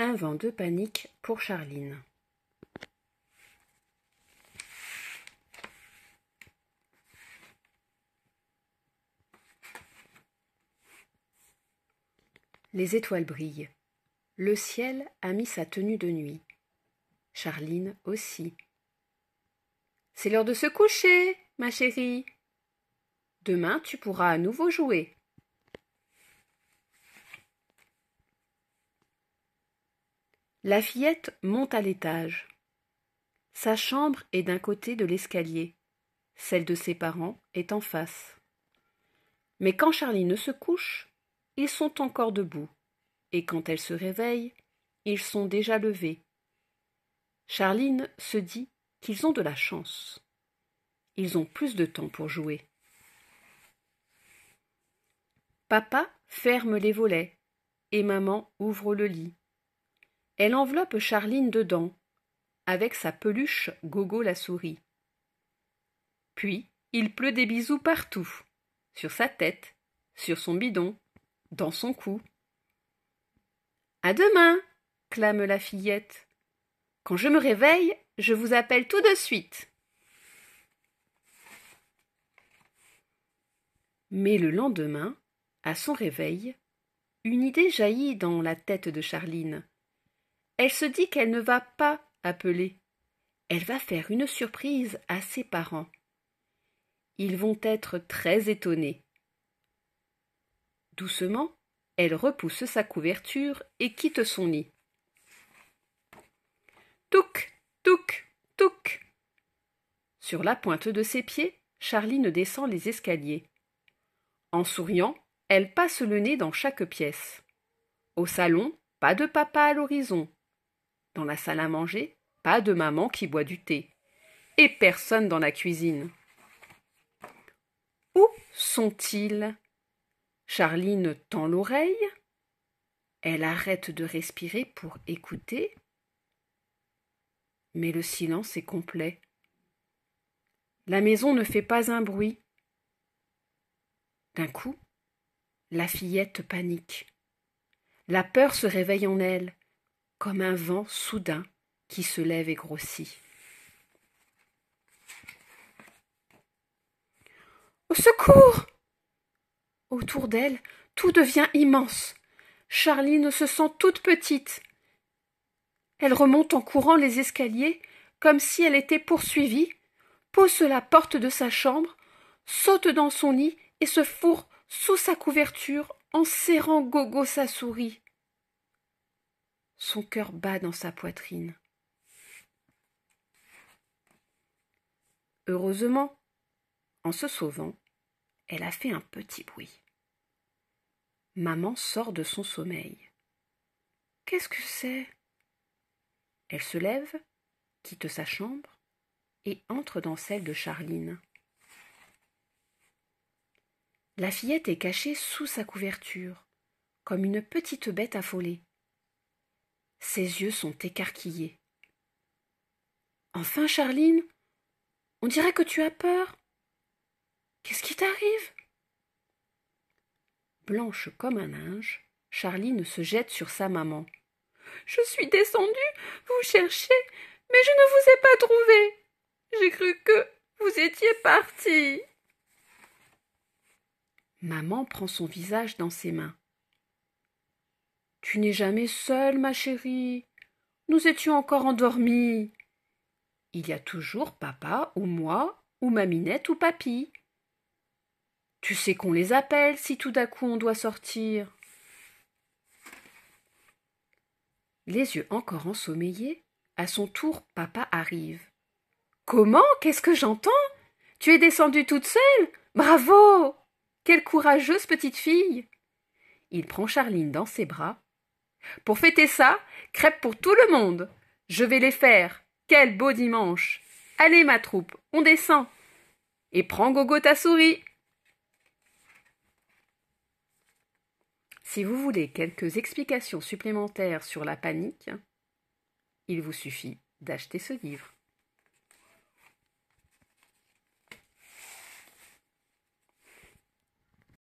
Un vent de panique pour Charline. Les étoiles brillent. Le ciel a mis sa tenue de nuit. Charline aussi. C'est l'heure de se coucher, ma chérie. Demain tu pourras à nouveau jouer. La fillette monte à l'étage. Sa chambre est d'un côté de l'escalier, celle de ses parents est en face. Mais quand Charline se couche, ils sont encore debout, et quand elle se réveille, ils sont déjà levés. Charline se dit qu'ils ont de la chance. Ils ont plus de temps pour jouer. Papa ferme les volets et maman ouvre le lit. Elle enveloppe Charline dedans, avec sa peluche Gogo la souris. Puis, il pleut des bisous partout, sur sa tête, sur son bidon, dans son cou. À demain, clame la fillette. Quand je me réveille, je vous appelle tout de suite. Mais le lendemain, à son réveil, une idée jaillit dans la tête de Charline. Elle se dit qu'elle ne va pas appeler. Elle va faire une surprise à ses parents. Ils vont être très étonnés. Doucement, elle repousse sa couverture et quitte son lit. Touc, touc, touc. Sur la pointe de ses pieds, Charline descend les escaliers. En souriant, elle passe le nez dans chaque pièce. Au salon, pas de papa à l'horizon, dans la salle à manger, pas de maman qui boit du thé. Et personne dans la cuisine. Où sont-ils Charline tend l'oreille. Elle arrête de respirer pour écouter. Mais le silence est complet. La maison ne fait pas un bruit. D'un coup, la fillette panique. La peur se réveille en elle comme un vent soudain qui se lève et grossit. Au secours Autour d'elle, tout devient immense. Charlie ne se sent toute petite. Elle remonte en courant les escaliers comme si elle était poursuivie, pousse la porte de sa chambre, saute dans son lit et se fourre sous sa couverture en serrant gogo sa souris. Son cœur bat dans sa poitrine. Heureusement, en se sauvant, elle a fait un petit bruit. Maman sort de son sommeil. Qu'est-ce que c'est Elle se lève, quitte sa chambre et entre dans celle de Charline. La fillette est cachée sous sa couverture, comme une petite bête affolée. Ses yeux sont écarquillés. Enfin, Charline, on dirait que tu as peur. Qu'est-ce qui t'arrive Blanche comme un linge, Charline se jette sur sa maman. Je suis descendue, vous cherchez, mais je ne vous ai pas trouvée. J'ai cru que vous étiez partie. » Maman prend son visage dans ses mains. Tu n'es jamais seule, ma chérie. Nous étions encore endormis. »« Il y a toujours papa ou moi ou maminette ou papy. Tu sais qu'on les appelle si tout d'un coup on doit sortir. Les yeux encore ensommeillés, à son tour papa arrive. Comment Qu'est-ce que j'entends Tu es descendue toute seule Bravo Quelle courageuse petite fille Il prend Charline dans ses bras pour fêter ça, crêpes pour tout le monde. Je vais les faire. Quel beau dimanche. Allez, ma troupe, on descend. Et prends gogo ta souris. Si vous voulez quelques explications supplémentaires sur la panique, il vous suffit d'acheter ce livre.